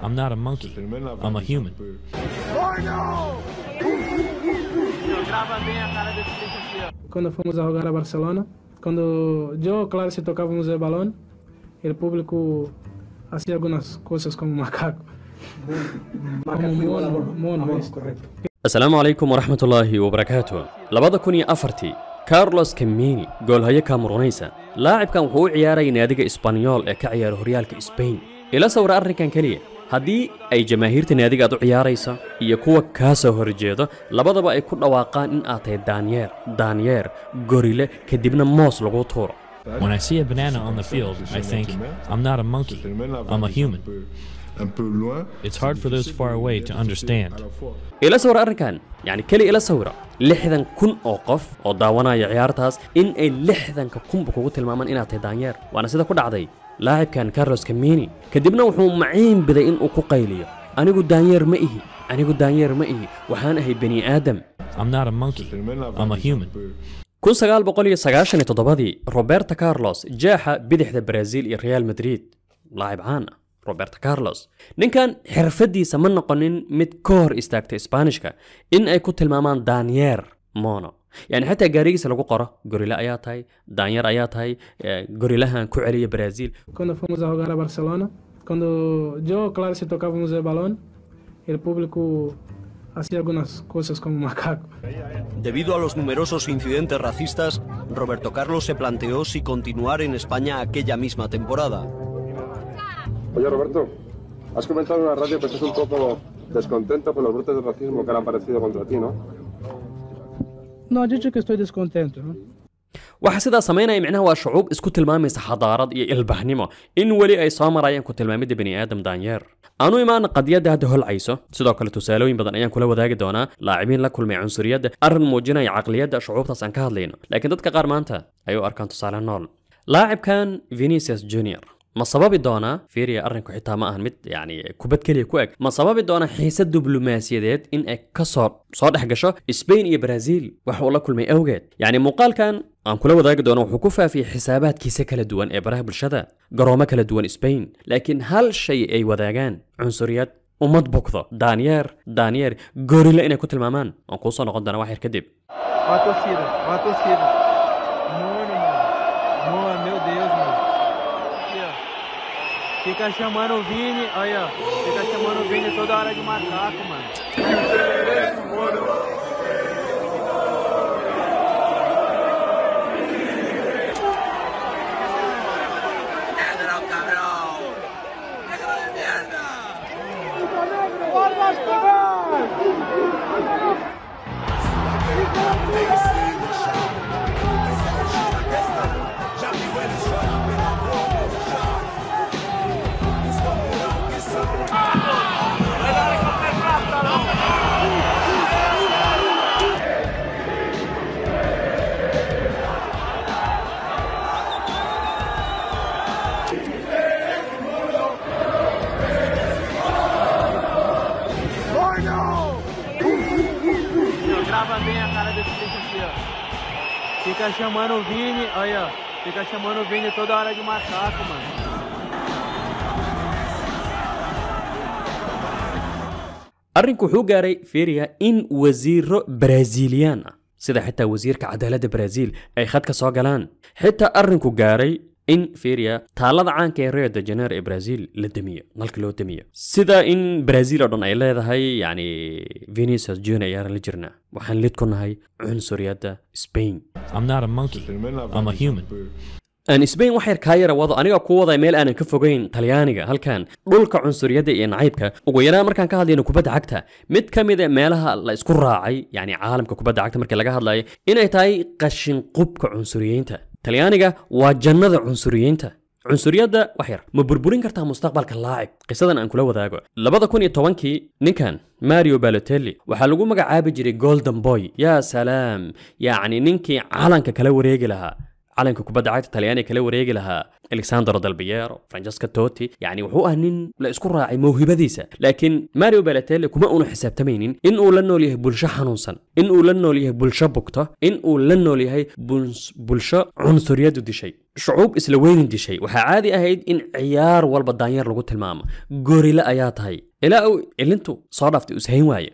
I'm not a monkey. I'm a human. Quando fomos a jogar a Barcelona, quando eu, claro, se tocávamos o balão, o público fazia algumas coisas como macaco. assalomu calaykum waraxmatullaahi wabarakaatu labada kun iyo afartii carlos kamini goolhayo kaamuruunaysa laacibkan wuxuu u ciyaaray naadiga isbanyool ee ka ciyaara horyaalka sbain ila sawira arrinkan keliya haddii ay jamaahiirtan adiga aad u ciyaaraysa iyo kuwa kaa soo horjeeda labadaba ay ku dhawaaqaan in aad tahay daanyeer daanyeer gorile kadibna moos lagu tuuro When I ila sawira arrinkan yacni keli ila sawira lixdan kun oo qof oo daawanaya ciyaartaas in ay lixdanka kunba kugu tilmaamaan inaad tahay daanyeer waana sida ku dhacday laacibkan carlos kamini kadibna wuxuu maciin biday in uu ku qayliyo anigu daanyeer ma ihi anigu daanyeer ma ihi waxaan ahay bani aadam kun sagaal roberto carlos jeexa bidixda baraaziil iyo real madrid laacib caan ah roberto carlos ninkan xirfaddiisa ma noqonin mid ka hor istaagta isbaanishka in ay ku tilmaamaan daanyeer mono Y xataa gaarigiisa lagu qoro gorila ayaa gorilahan cuando fuimos a jugar a barcelona cuando yo claro si tocábamos el balón el público hacía algunas cosas como macaco debido a los numerosos incidentes racistas roberto carlos se planteó si continuar en españa aquella misma temporada oye roberto has comentado en la radio que estás un poco descontento por los brotes de racismo que han aparecido contra ti no waxaa sidaa samaynaya micnaha waa shucuub isku tilmaamaysa xadaarad iyo ilbaahnimo in weli ay soo marayaan ku tilmaamidda aadam daanyeer aanu imaana qadiyadda hadda holcayso sidoo kale tusaalooyin badan ayaan kula wadaagi doonaa laacibiin la kulmay cunsuriyadda arrin muujinaya caqliyadda shucuubtaas aan ka hadlayno laakiin dadka qaar maanta ay u arkaan tusaale nool laacibkan venicius junior ma sababi doonaa fiiriya arrinku xitaa ma ahan mid yani kubad keliya ku eg ma sababi doonaa xiise diblomaasiyadeed in ay ka soo soo dhex gasho sbain iyo braziil wax uu la kulmay awgeed yacni muuqaalkan aan kula wadaagi doono wuxuu ku faafiyey xisaabaadkiisa kala duwan ee baraha bulshada garoomo kala duwan sbain laakiin hal shay ay wadaagaan cunsuriyad ummad bogdo daanyeer daanyeer goorilla inay ku tilmaamaan waan kuusoo noqon doonaa wax yar kadib Fica chamando o Vini, aí ó. Fica chamando o Vini toda hora de macaco, mano. They see the shot. Fica chamando o Vini, aí ó. Fica chamando o Vini toda hora de macaco, mano. arrinku wuxuu gaaray firia in wasiiro brasiiliyan ah sida xitaa wasiirka cadaalada braziil ay khadka soo galaan xitaa arrinku gaaray in fiiriya taalada caanka ee rio de janeiro ee brazil la demiyo dalka loo demiyo sida in brazil oo dhan ay leedahay yani venus jun ayaanan la jirnaa waxaan lid ku nahay cunsuriyadda spain sbain wax yar kaa yara wado aniga ku waday meel aanan ka fogeyn talyaaniga halkan dhulka cunsuriyadda iyo nacaybka ugu yaraan markaan ka hadlayno kubadda cagta mid ka mid ah meelaha la isku raacay yani caalamka kubadda cagta markii laga hadlayo inay tahay qashinqubka cunsuriyeynta talyaaniga waa jannada cunsuriyiinta cunsuriyadda wax yar ma burburin kartaa mustaqbalka laacib qisadan aan kula wadaago labada kun iyo tobankii ninkan mario balotelli waxaa lagu magacaabi jiray golden boy yaa salaam yacni ninkii calanka kala wareegi lahaa calanka kubadda cagta talyaaniga kala wareegi lahaa alexander dalbiero francesca totti yacni wuxuu ah nin la isku raacay mawhibadiisa laakiin mario balatele kuma una xisaabtamaynin in uu la nool yahay bulsho xanuunsan in uu la nool yahay bulsho bugta in uu la nool yahay bulsho cunsuriyadu dishay shucuub isla weynin dishay waxaa caadi ahayd in ciyaar walba daanyeer lagu tilmaamo gorila ayaa tahay ilaa uu ilintu soo dhaaftay ishayn waaye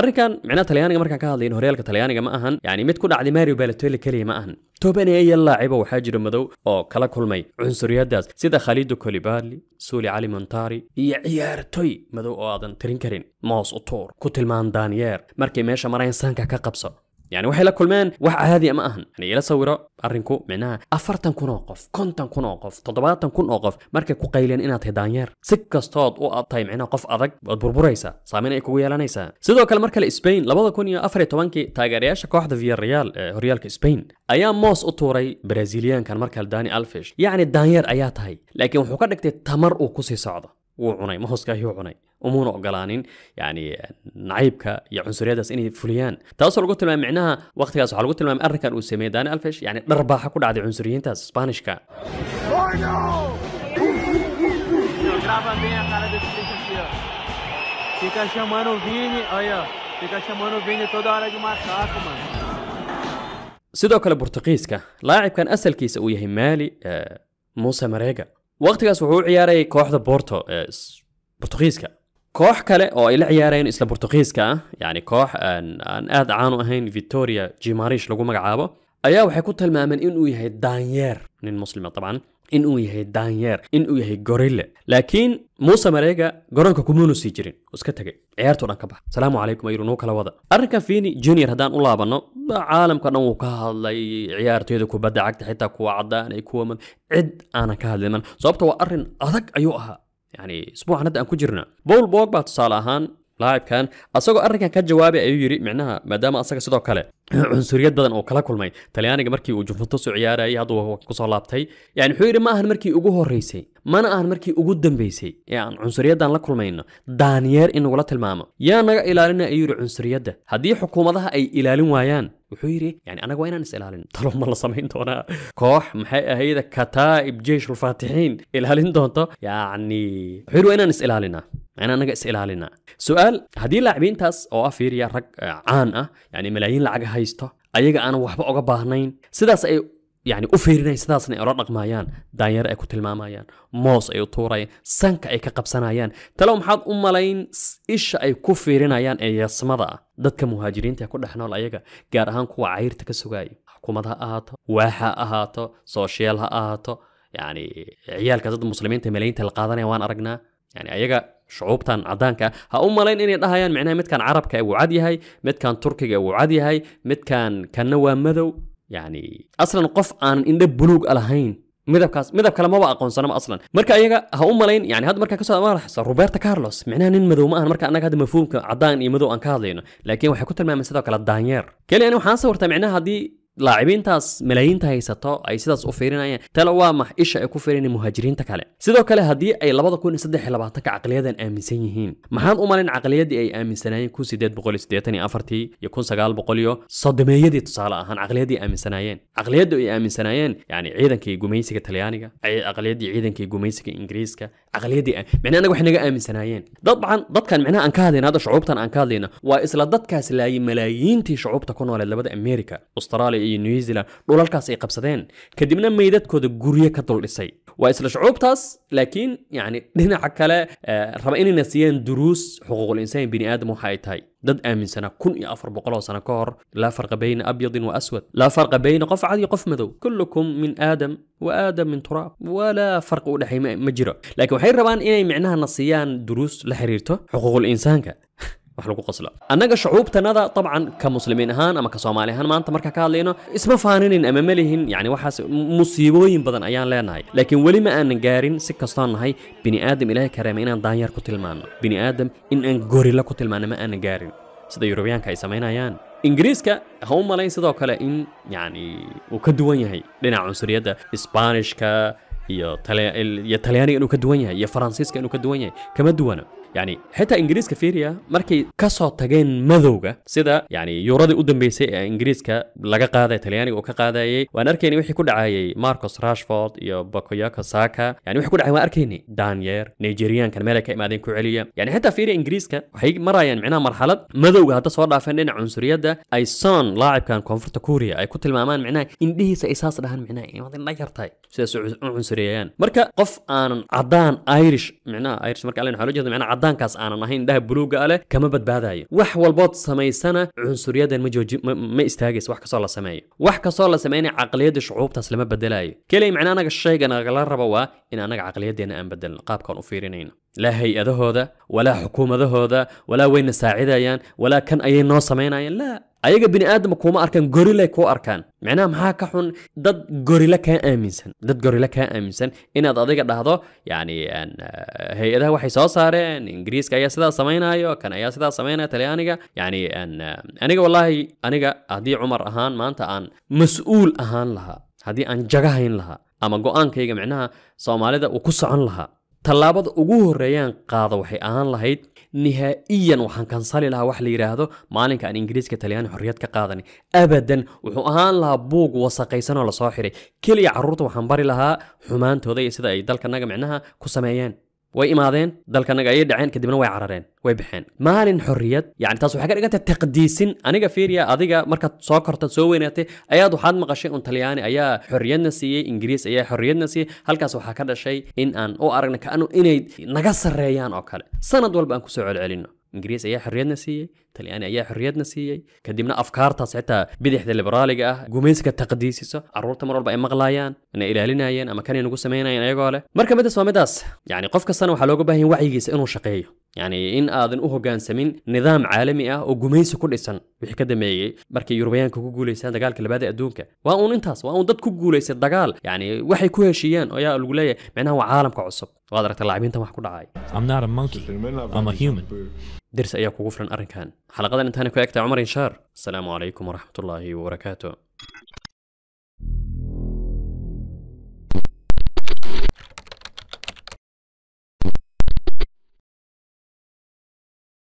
arrinkan micnaha talyaaniga markaan ka hadlayno horyaalka talyaaniga ma ahan yacni mid ku dhacday mario balotoli keliya ma ahan tobanaya iyo laaciba waxaa jira madow oo kala kulmay cunsuriyadaas sida khaliido kolibali suuli cali montari iyo ciyaartoy madow oo aadan tirin karin moos utuur ku tilmaan daanyeer markay meesha mareen sanka ka qabso يعني وحي لك كلمان وح هذه أما أهن يعني إلى صورة أرنكو معناها افر تنكون أوقف كنتن تنكون أوقف تضباطن تنكون أوقف مركب كقيلين إنها تهدانير سكة ستاد أو أطاي معناها قف أذك بدبر بريسا صامين إيكو ويا لنيسا سيدو كل مركب الإسبين كون يا أفري توانكي تاجرياش كواحدة في الريال اه ريال كإسبين أيام موس أطوري برازيليان كان مركب داني ألفيش يعني دانير أياتهاي لكن وحكرنك تمر أو كوسي صعده wuu cunay mahooska ayuu cunay umuuna ogolaanin yani nacaybka iyo cunsuriyadaas inay fuliyaan taasoo lagu tilmaamay micnaha waqtigaas waxaa lagu tilmaamay arrinkan uu sameeyey dani alfesh yani dharbaaxa ku dhacday cunsuriyiintaas sbaanishka Fica chamando o Vini, aí ó, fica chamando o Vini toda hora de macaco, mano. sidoo kale burtuqiiska laacibkan asalkiisa uu yahay maali muuse mareega waqtigaas wuxuu u ciyaarayay kooxda borto ee bortugiiska koox kale oo ay la ciyaareen isla bortugiiska ah yacni koox aan aad caan u ahayn victoria jimarish lagu magacaabo ayaa waxay ku tilmaameen inuu yahay daanyeer nin muslima dabcan inuu yahay daanyeer inuu yahay gorille laakiin muuse mareega garoonka kumuunu sii jirin oo iska tegay ciyaartoo dhan ka bax asalaamu calaykum ayuu noo kala wada arrinka fini junior haddaan u laabanno caalamka dhan wuu ka hadlay ciyaartooyada kubadda cagta xitaa kuwa caddaan ay kuwa cid aanan ka hadlinan sababta waa arrin adag ayuu ahaa yani isbuucan hadda aan ku jirna bowl bog baa tusaale ahaan لاعب كان أصدقوا أرنكان كجوابي أيو يري معناها مادام أصدقوا سيدو كالي عنصرية بدن أو كلاكول ماي تلياني مركي وجوفنتوس عيارة يهدو وكسو لابتاي يعني حويري ما أهن مركي أقوه الرئيسي ما أهن مركي أقود دنبيسي يعني عنصرية دان لكول ماينا دانيير إنو غلط الماما يا نغا إلالينا أيو يري عنصرية ده هدي حكومة ده أي إلالين وايان وحيري يعني انا وين نسال هالين ترى ما الله سامحين دونا كوح محي هيدا كتائب جيش الفاتحين الهالين دونتا يعني حويري وين نسال هالينا aan anaga is ilaalina su-aal haddii laacibiintaas oo ah fiiriya rag caan ah yani malaayiin lacaga haysta ayaga aanan waxba oga baahnayn sidaas ay yani u fiirinayan sidaasna ay ola dhaqmaayaan daanyar ay ku tilmaamayaan moos ay u tuurayaan sanka ay ka qabsanayaan talo maxaad u malayn isha ay ku fiirinayaan ee yeesmada ah dadka muhaajiriinta ku dhex nool ayaga gaar ahaan kuwa cayrta ka sugaaya xukuumad ha ahaato waax ha ahaato sooshiyaal ha ahaato yani ciyaalka dad muslimiinta malayiinta la qaadanaya waan aragnaa يعني أيجا تان عدان كا ها أم لين إني دهيان معناه مت كان عرب كا وعدي هاي مت كان تركي كا وعدي هاي مت كان كنوا مذو يعني أصلا قف عن إن ده بلوغ الهين مذب كاس مذب كلام ما بقى قن سنة أصلا مركا أيجا ها لين يعني هاد مركا كسر ما راح صار روبرتا كارلوس معناه إن مذو ما أنا مركا أنا هذا مفهوم كعدان يمذو أن كارلينو لكن وح كتر ما مسدوا كلا دانيير كلي أنا وحاسة ورتا معناه laacibiintaas malaayiinta haysato ay sidaas u fiirinayaan tale waa max isha ay ku fiirin muhaajiriinta kale sidoo kale haddii ay labada kun saddex labaatanka caqliyadan aaminsan yihiin maxaan u malin caqliyadii ay aaminsanaayeen kun sideed boqol siddeetan iyo afartii iyo kun sagaal boqol iyo tusaale ahaan caqliyadii aaminsanaayeen caqliyadu ay aaminsanaayeen yani ciidankii gumaysiga talyaaniga caqliyadii ciidankii gumaysiga ingiriiska caqliyadii micnaa anaga waxay naga aaminsanaayeen dabcan dadkan micnaha aan ka hadlayna hadda shucuubtan aan ka hadlayna waa isla dadkaas laayay malaayiintii shucuubta ku nooleed labada america australia iyo new zealand dhulalkaas ay qabsadeen kadibna meydadkooda guryo ka dul dhisay waa isla shucuubtaas laakiin yani dhinaca kale eh, raba inayna siiyeen duruus xuquuqul insaan bini aadam waxa ay tahay dad aaminsana kun iyo afar boqoloo oo sano ka hor laa farqa bayna abyadin wa aswad laa farqa bayna qof cad iyo qof madow kullukum min aadam wa aadam min turaab walaa farqi u dhexay ma jiro laakiin waxay rabaan inay micnaha na siiyaan duruus la xiriirto xuquuqul insaanka wax lagu qosla annaga shucuubtanada dabcan ka muslimiin ahaan ama ka soomaali ahaan maanta markaa ka hadlayno isma faaninin ama malihin yani waxaas musiibooyin badan ayaan leenahay laakiin weli ma aanan gaarin si kastoon nahay bini aadam ilaahay kareema inaan daanyaar ku tilmaano bini aadam in aan gorilla ku tilmaano ma aanan gaarin sida yurubiyaanka ay samaynayaan ingiriiska ha u malayn sidoo kale in yani uu ka duwan yahay dhinaca cunsuriyadda isbaanishka iyo iyo talyaaniga inuu ka duwan yahay iyo faransiiska inuu ka duwan yahay kama duwana yani xitaa ingiriiska fiiriya markay kasoo tageen madowga sida yani yuuradii u dambeysay ee ingiriiska laga qaaday talyaaniga uu ka qaadayey waan arkayni wixii ku dhacayey marcos rashford iyo bakoyaka saka yani wixii ku dhacay waan arkayni daanyeer nigeriankan meelay ka imaadeen ku celiya yani xitaa fiiriya ingiriiska waxay marayaan micnaha marxalad madowga hadda soo dhaafeen dhinac cunsuriyadda ay son laacibkan koonfurta kuuriya ay ku tilmaamaan micnaha indhihiisa ay saas dhahaan micnaha inaad yartahay sidaas u cunsuriyayaan marka qof aanan cadaan irish micnaha irish marka alla xoola jeeda micnaha عدان كاس أنا نهين ده بلوغ عليه كم بد بعد وح والبط سمي سنة عنصرية ده مجو جي... ما استهجس وح كصلا سمي وح كصلا سمي عقلية شعوب تسلم بدل هاي كل معنى أنا الشيء أنا غل ربوا إن أنا عقلية دي أنا بدل نقاب كانوا فيرينين لا هي هذا ولا حكومة هذا ولا وين ساعدها ولا كان أي ناس سمينا لا ayaga bini aadam kuma arkaan gorile ku arkaan micnaha maxaa ka xun dad gorile kaa aaminsan dad gorile kaa aaminsan inaad adiga dhahdo yani eh, hay-adaha waxay soo saareen ingiriiska ayaa sidaa samaynayo kan ayaa sidaa samaynaya talyaaniga yani eh, aniga wallaahi aniga haddii cumar ahaan maanta aan mas-uul ahaan lahaa haddii aan jagahayn lahaa ama go-aankayga micnaha soomaalida uu ku socon lahaa tallaabada ugu horeeyaan qaada waxay ahaan lahayd nihaa'iyan waxaan kansali lahaa wax la yidhaahdo maalinka aan ingiriiska talyaani xorriyad ka qaadani abadan wuxuu ahaan lahaa buug wasaqaysan oo lasoo xiray keliya caruurta waxaan bari lahaa xumaantooda iyo sida ay dalkanaga micnaha ku sameeyeen way imaadeen dalkan ayay dhaceen kadibna way carareen way baxeen maalin xorriyad yani taas waxay ka dhiganta taqdiisin aniga fiiriya adiga markaad soo kortad soo weynaatay ayaad waxaad maqashay un talyaani ayaa xorriyadna siiyey ingiriis ayaa xorriyadna siiyey halkaas waxaa ka dhashay in aan u aragna kaanu inay naga sarreeyaan oo kale sanad walba aan kusoo celcelino ingiriis ayaa xorriyadna siiyey talyaani ayaa xorriyadna siiyey kadibna afkaartaas xitaa bidixda liberaaliga ah gumaysiga taqdiisiso carruurta mar walba ay maqlaayaan inay ilaalinayeen ama kanay nagu samaynayeen ayagoo leh marka midas waa midaas yacni qof kastana waxaa looga baahan wacyigiisa inuu shaqeeyo yacni in aadan u hoggaansamin nidaam caalami ah oo gumaysi ku dhisan wixii ka dambeeyey markay yurubayaanka ku guulaystaan dagaalka labaada adduunka waa uun intaas waa uun dad ku guulaystay dagaal yacni waxay ku heshiiyaan oo ayaa lagu leeyahay micnaha waa caalamka cusub waad aragta laabiintan wax ku dhacay dirs ayaa kugu filan arrinkan xalaqadan intaana ku egtahay cumar inshaar asalaamu calaykum waraxmatullaahi wabarakaatu